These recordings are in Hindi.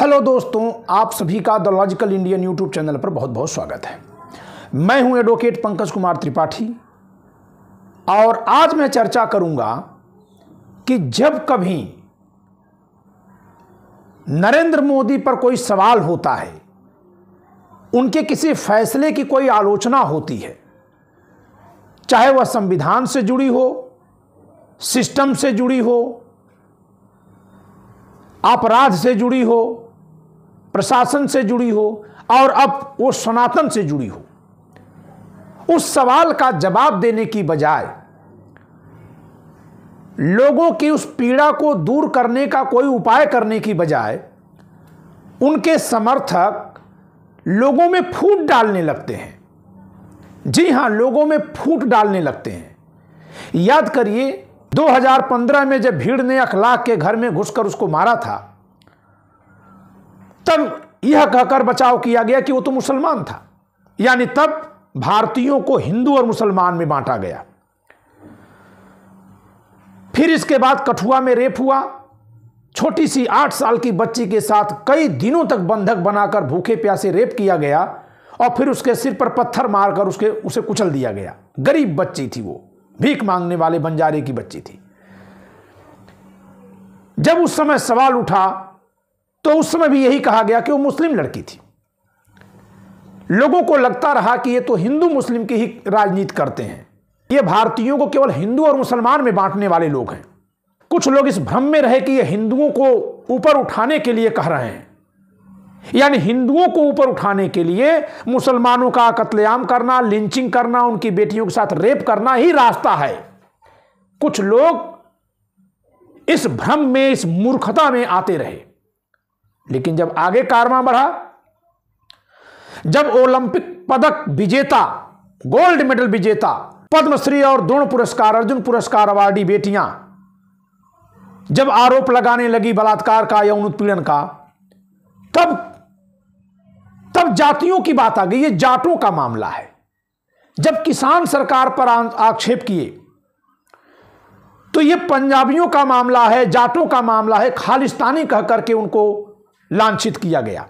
हेलो दोस्तों आप सभी का the logical Indian YouTube channel पर बहुत बहुत स्वागत है मैं हूं एडवोकेट पंकज कुमार त्रिपाठी और आज मैं चर्चा करूंगा कि जब कभी नरेंद्र मोदी पर कोई सवाल होता है उनके किसी फैसले की कोई आलोचना होती है चाहे वह संविधान से जुड़ी हो सिस्टम से जुड़ी हो अपराध से जुड़ी हो प्रशासन से जुड़ी हो और अब वो सनातन से जुड़ी हो उस सवाल का जवाब देने की बजाय लोगों की उस पीड़ा को दूर करने का कोई उपाय करने की बजाय उनके समर्थक लोगों में फूट डालने लगते हैं जी हां लोगों में फूट डालने लगते हैं याद करिए 2015 में जब भीड़ ने अखलाक के घर में घुसकर उसको मारा था तब यह कहकर बचाव किया गया कि वो तो मुसलमान था यानी तब भारतीयों को हिंदू और मुसलमान में बांटा गया फिर इसके बाद कठुआ में रेप हुआ छोटी सी आठ साल की बच्ची के साथ कई दिनों तक बंधक बनाकर भूखे प्यासे रेप किया गया और फिर उसके सिर पर पत्थर मारकर उसके उसे कुचल दिया गया गरीब बच्ची थी वो भीख मांगने वाले बंजारे की बच्ची थी जब उस समय सवाल उठा तो उस समय भी यही कहा गया कि वो मुस्लिम लड़की थी लोगों को लगता रहा कि ये तो हिंदू मुस्लिम की ही राजनीति करते हैं ये भारतीयों को केवल हिंदू और मुसलमान में बांटने वाले लोग हैं कुछ लोग इस भ्रम में रहे कि ये हिंदुओं को ऊपर उठाने के लिए कह रहे हैं यानी हिंदुओं को ऊपर उठाने के लिए मुसलमानों का कत्लेआम करना लिंचिंग करना उनकी बेटियों के साथ रेप करना ही रास्ता है कुछ लोग इस भ्रम में इस मूर्खता में आते रहे लेकिन जब आगे कारमा बढ़ा जब ओलंपिक पदक विजेता गोल्ड मेडल विजेता पद्मश्री और द्रोण पुरस्कार अर्जुन पुरस्कार अवार्डी बेटियां जब आरोप लगाने लगी बलात्कार का यौन उत्पीड़न का तब तब जातियों की बात आ गई ये जाटों का मामला है जब किसान सरकार पर आक्षेप किए तो ये पंजाबियों का मामला है जाटों का मामला है खालिस्तानी कहकर के उनको लांछित किया गया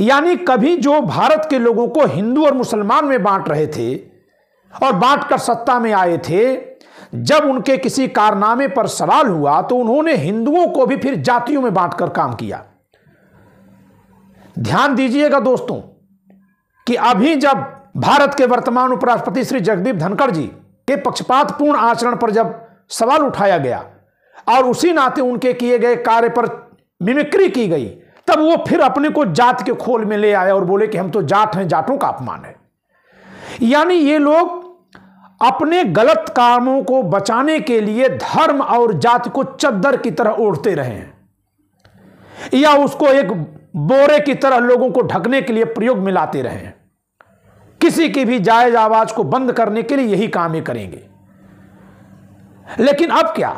यानी कभी जो भारत के लोगों को हिंदू और मुसलमान में बांट रहे थे और बांटकर सत्ता में आए थे जब उनके किसी कारनामे पर सवाल हुआ तो उन्होंने हिंदुओं को भी फिर जातियों में बांटकर काम किया ध्यान दीजिएगा दोस्तों कि अभी जब भारत के वर्तमान उपराष्ट्रपति श्री जगदीप धनखड़ जी के पक्षपातपूर्ण आचरण पर जब सवाल उठाया गया और उसी नाते उनके किए गए कार्य पर मिमिक्री की गई तब वो फिर अपने को जात के खोल में ले आया और बोले कि हम तो जाट हैं जाटों का अपमान है यानी ये लोग अपने गलत कामों को बचाने के लिए धर्म और जाति को चद्दर की तरह ओढ़ते रहे हैं या उसको एक बोरे की तरह लोगों को ढकने के लिए प्रयोग मिलाते रहे हैं किसी की भी जायज आवाज को बंद करने के लिए यही काम ही करेंगे लेकिन अब क्या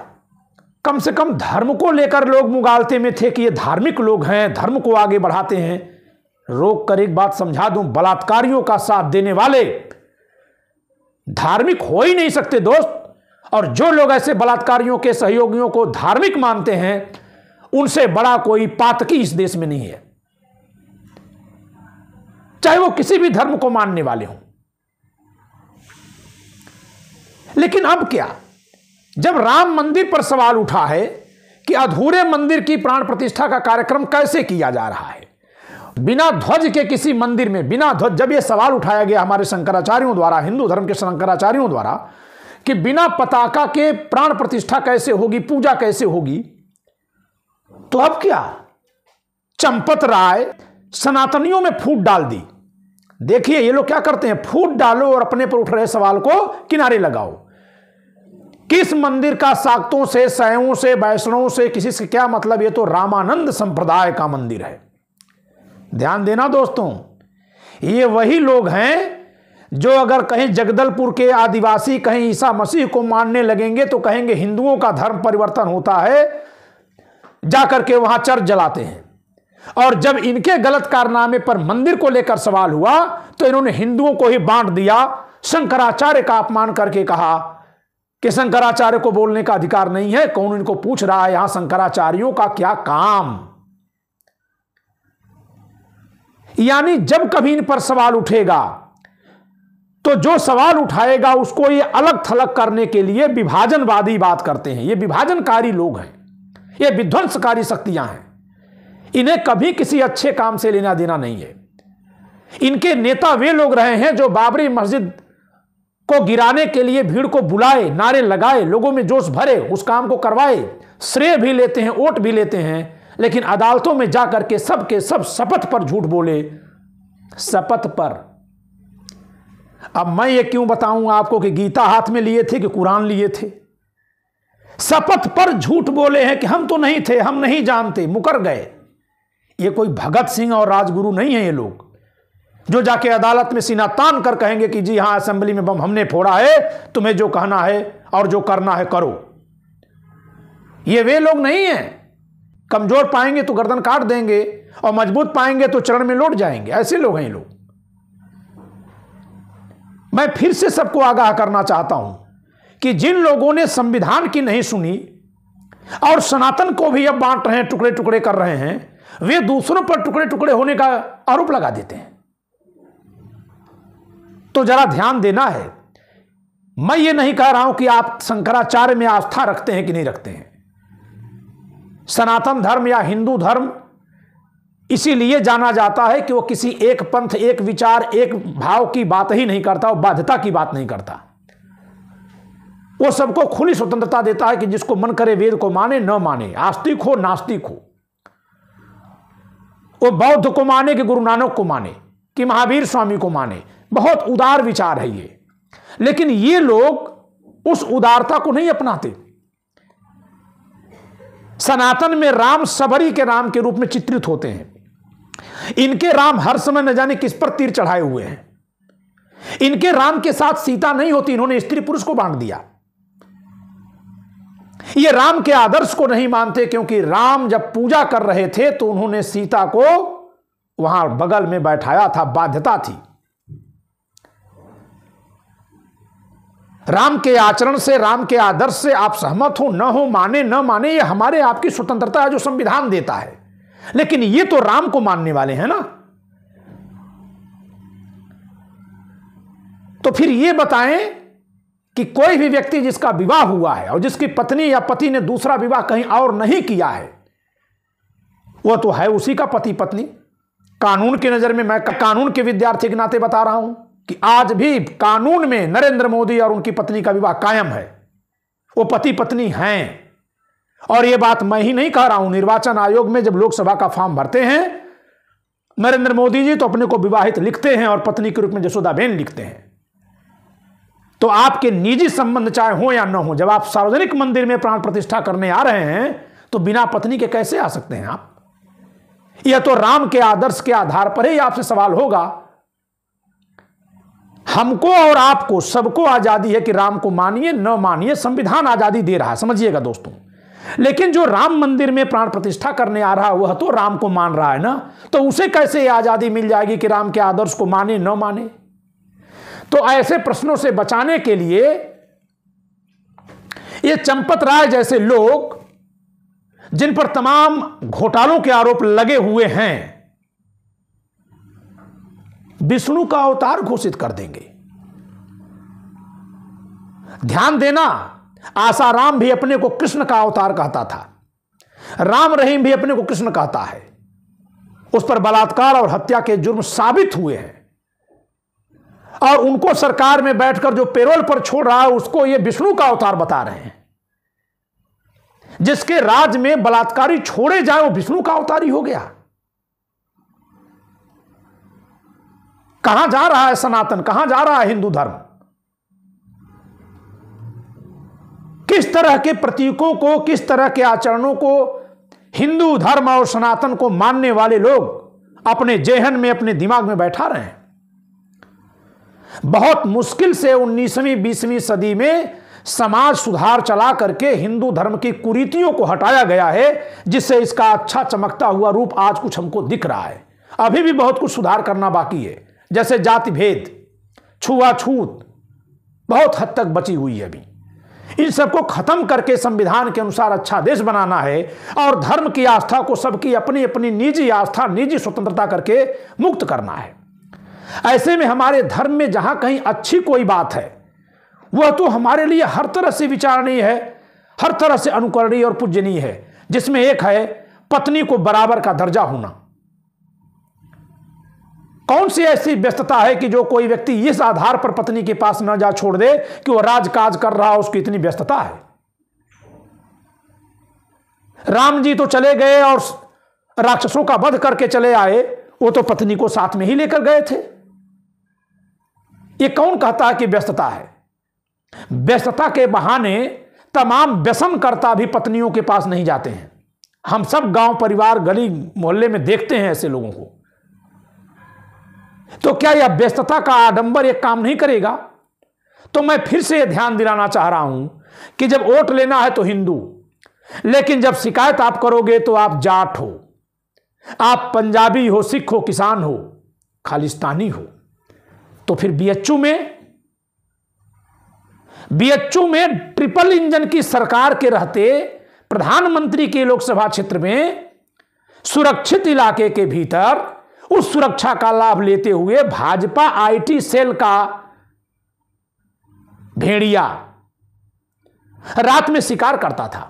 कम से कम धर्म को लेकर लोग मुगालते में थे कि ये धार्मिक लोग हैं धर्म को आगे बढ़ाते हैं रोक कर एक बात समझा दूं बलात्कारियों का साथ देने वाले धार्मिक हो ही नहीं सकते दोस्त और जो लोग ऐसे बलात्कारियों के सहयोगियों को धार्मिक मानते हैं उनसे बड़ा कोई पातकी इस देश में नहीं है चाहे वो किसी भी धर्म को मानने वाले हों लेकिन अब क्या जब राम मंदिर पर सवाल उठा है कि अधूरे मंदिर की प्राण प्रतिष्ठा का कार्यक्रम कैसे किया जा रहा है बिना ध्वज के किसी मंदिर में बिना ध्वज जब यह सवाल उठाया गया हमारे शंकराचार्यों द्वारा हिंदू धर्म के शंकराचार्यों द्वारा कि बिना पताका के प्राण प्रतिष्ठा कैसे होगी पूजा कैसे होगी तो अब क्या चंपत राय सनातनियों में फूट डाल दी देखिए ये लोग क्या करते हैं फूट डालो और अपने पर उठ रहे सवाल को किनारे लगाओ किस मंदिर का साक्तों से सयों से वैष्णवों से किसी से क्या मतलब ये तो रामानंद संप्रदाय का मंदिर है ध्यान देना दोस्तों ये वही लोग हैं जो अगर कहीं जगदलपुर के आदिवासी कहीं ईसा मसीह को मानने लगेंगे तो कहेंगे हिंदुओं का धर्म परिवर्तन होता है जाकर के वहां चर्च जलाते हैं और जब इनके गलत कारनामे पर मंदिर को लेकर सवाल हुआ तो इन्होंने हिंदुओं को ही बांट दिया शंकराचार्य का अपमान करके कहा कि शंकराचार्य को बोलने का अधिकार नहीं है कौन इनको पूछ रहा है यहां शंकराचार्यों का क्या काम यानी जब कभी इन पर सवाल उठेगा तो जो सवाल उठाएगा उसको ये अलग थलग करने के लिए विभाजनवादी बात करते हैं ये विभाजनकारी लोग हैं ये विध्वंसकारी शक्तियां हैं इन्हें कभी किसी अच्छे काम से लेना देना नहीं है इनके नेता वे लोग रहे हैं जो बाबरी मस्जिद को गिराने के लिए भीड़ को बुलाए नारे लगाए लोगों में जोश भरे उस काम को करवाए श्रेय भी लेते हैं वोट भी लेते हैं लेकिन अदालतों में जा करके सब के सब शपथ पर झूठ बोले शपथ पर अब मैं ये क्यों बताऊं आपको कि गीता हाथ में लिए थे कि कुरान लिए थे शपथ पर झूठ बोले हैं कि हम तो नहीं थे हम नहीं जानते मुकर गए ये कोई भगत सिंह और राजगुरु नहीं है ये लोग जो जाके अदालत में सीना तान कर कहेंगे कि जी हां असेंबली में बम हमने फोड़ा है तुम्हें जो कहना है और जो करना है करो ये वे लोग नहीं हैं कमजोर पाएंगे तो गर्दन काट देंगे और मजबूत पाएंगे तो चरण में लौट जाएंगे ऐसे लोग हैं लोग मैं फिर से सबको आगाह करना चाहता हूं कि जिन लोगों ने संविधान की नहीं सुनी और सनातन को भी अब बांट रहे हैं टुकड़े टुकड़े कर रहे हैं वे दूसरों पर टुकड़े टुकड़े होने का आरोप लगा देते हैं तो जरा ध्यान देना है मैं ये नहीं कह रहा हूं कि आप शंकराचार्य में आस्था रखते हैं कि नहीं रखते हैं सनातन धर्म या हिंदू धर्म इसीलिए जाना जाता है कि वो किसी एक पंथ एक विचार एक भाव की बात ही नहीं करता और बाध्यता की बात नहीं करता वो सबको खुली स्वतंत्रता देता है कि जिसको मन करे वेद को माने न माने आस्तिक हो नास्तिक हो वो बौद्ध को माने कि गुरु नानक को माने कि महावीर स्वामी को माने बहुत उदार विचार है ये लेकिन ये लोग उस उदारता को नहीं अपनाते सनातन में राम सबरी के राम के रूप में चित्रित होते हैं इनके राम हर समय न जाने किस पर तीर चढ़ाए हुए हैं इनके राम के साथ सीता नहीं होती इन्होंने स्त्री पुरुष को बांट दिया ये राम के आदर्श को नहीं मानते क्योंकि राम जब पूजा कर रहे थे तो उन्होंने सीता को वहां बगल में बैठाया था बाध्यता थी राम के आचरण से राम के आदर्श से आप सहमत हो न हो माने न माने ये हमारे आपकी स्वतंत्रता है जो संविधान देता है लेकिन ये तो राम को मानने वाले हैं ना तो फिर ये बताएं कि कोई भी व्यक्ति जिसका विवाह हुआ है और जिसकी पत्नी या पति ने दूसरा विवाह कहीं और नहीं किया है वह तो है उसी का पति पत्नी कानून की नज़र में मैं कानून के विद्यार्थी के नाते बता रहा हूं कि आज भी कानून में नरेंद्र मोदी और उनकी पत्नी का विवाह कायम है वो पति पत्नी हैं और ये बात मैं ही नहीं कह रहा हूं निर्वाचन आयोग में जब लोकसभा का फॉर्म भरते हैं नरेंद्र मोदी जी तो अपने को विवाहित लिखते हैं और पत्नी के रूप में जसोदा बेन लिखते हैं तो आपके निजी संबंध चाहे हो या न हो जब आप सार्वजनिक मंदिर में प्राण प्रतिष्ठा करने आ रहे हैं तो बिना पत्नी के कैसे आ सकते हैं आप यह तो राम के आदर्श के आधार पर ही आपसे सवाल होगा हमको और आपको सबको आज़ादी है कि राम को मानिए न मानिए संविधान आज़ादी दे रहा है समझिएगा दोस्तों लेकिन जो राम मंदिर में प्राण प्रतिष्ठा करने आ रहा है वह तो राम को मान रहा है ना तो उसे कैसे आज़ादी मिल जाएगी कि राम के आदर्श को माने न माने तो ऐसे प्रश्नों से बचाने के लिए ये चंपत राय जैसे लोग जिन पर तमाम घोटालों के आरोप लगे हुए हैं विष्णु का अवतार घोषित कर देंगे ध्यान देना आसाराम भी अपने को कृष्ण का अवतार कहता था राम रहीम भी अपने को कृष्ण कहता है उस पर बलात्कार और हत्या के जुर्म साबित हुए हैं और उनको सरकार में बैठकर जो पेरोल पर छोड़ रहा है उसको ये विष्णु का अवतार बता रहे हैं जिसके राज में बलात्कारी छोड़े जाए वो विष्णु का अवतारी हो गया कहां जा रहा है सनातन कहां जा रहा है हिंदू धर्म किस तरह के प्रतीकों को किस तरह के आचरणों को हिंदू धर्म और सनातन को मानने वाले लोग अपने जेहन में अपने दिमाग में बैठा रहे हैं बहुत मुश्किल से 19वीं 20वीं सदी में समाज सुधार चला करके हिंदू धर्म की कुरीतियों को हटाया गया है जिससे इसका अच्छा चमकता हुआ रूप आज कुछ हमको दिख रहा है अभी भी बहुत कुछ सुधार करना बाकी है जैसे जाति भेद छुआछूत बहुत हद तक बची हुई है अभी इन सबको खत्म करके संविधान के अनुसार अच्छा देश बनाना है और धर्म की आस्था को सबकी अपनी अपनी निजी आस्था निजी स्वतंत्रता करके मुक्त करना है ऐसे में हमारे धर्म में जहां कहीं अच्छी कोई बात है वह तो हमारे लिए हर तरह से विचारणीय है हर तरह से अनुकरणीय और पूजनीय है जिसमें एक है पत्नी को बराबर का दर्जा होना कौन सी ऐसी व्यस्तता है कि जो कोई व्यक्ति इस आधार पर पत्नी के पास न जा छोड़ दे कि वह राजकाज कर रहा उसकी इतनी व्यस्तता है राम जी तो चले गए और राक्षसों का वध करके चले आए वो तो पत्नी को साथ में ही लेकर गए थे ये कौन कहता है कि व्यस्तता है व्यस्तता के बहाने तमाम व्यसन करता भी पत्नियों के पास नहीं जाते हैं हम सब गांव परिवार गली मोहल्ले में देखते हैं ऐसे लोगों को तो क्या यह व्यस्तता का आडंबर एक काम नहीं करेगा तो मैं फिर से यह ध्यान दिलाना चाह रहा हूं कि जब वोट लेना है तो हिंदू लेकिन जब शिकायत आप करोगे तो आप जाट हो आप पंजाबी हो सिख हो किसान हो खालिस्तानी हो तो फिर बीएचयू में बीएचयू में ट्रिपल इंजन की सरकार के रहते प्रधानमंत्री के लोकसभा क्षेत्र में सुरक्षित इलाके के भीतर उस सुरक्षा का लाभ लेते हुए भाजपा आईटी सेल का भेड़िया रात में शिकार करता था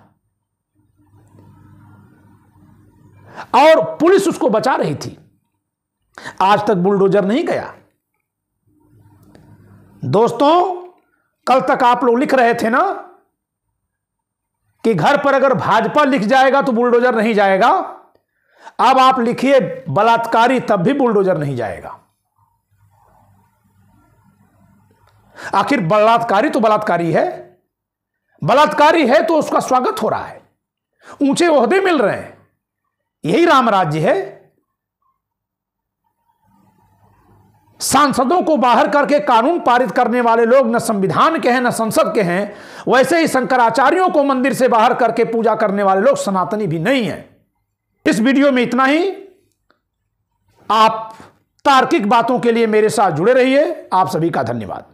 और पुलिस उसको बचा रही थी आज तक बुलडोजर नहीं गया दोस्तों कल तक आप लोग लिख रहे थे ना कि घर पर अगर भाजपा लिख जाएगा तो बुलडोजर नहीं जाएगा अब आप लिखिए बलात्कारी तब भी बुलडोजर नहीं जाएगा आखिर बलात्कारी तो बलात्कारी है बलात्कारी है तो उसका स्वागत हो रहा है ऊंचे ओहदे मिल रहे हैं यही राम राज्य है सांसदों को बाहर करके कानून पारित करने वाले लोग न संविधान के हैं न संसद के हैं वैसे ही शंकराचार्यों को मंदिर से बाहर करके पूजा करने वाले लोग सनातनी भी नहीं हैं इस वीडियो में इतना ही आप तार्किक बातों के लिए मेरे साथ जुड़े रहिए आप सभी का धन्यवाद